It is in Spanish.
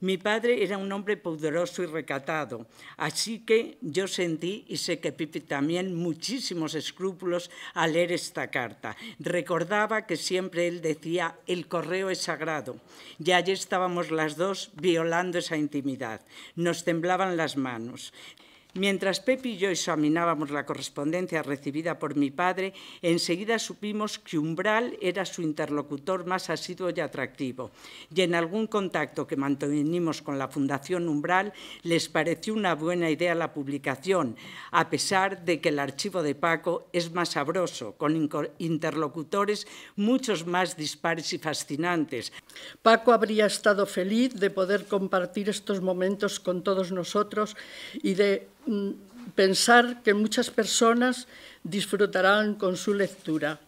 Mi padre era un hombre poderoso y recatado, así que yo sentí, y sé que Pipi también, muchísimos escrúpulos al leer esta carta. Recordaba que siempre él decía, el correo es sagrado, y allí estábamos las dos violando esa intimidad. Nos temblaban las manos. Mientras Pepi y yo examinábamos la correspondencia recibida por mi padre, enseguida supimos que Umbral era su interlocutor más asiduo y atractivo, y en algún contacto que mantenimos con la Fundación Umbral les pareció una buena idea la publicación, a pesar de que el archivo de Paco es más sabroso, con interlocutores muchos más dispares y fascinantes. Paco habría estado feliz de poder compartir estos momentos con todos nosotros y de pensar que muchas personas disfrutarán con su lectura.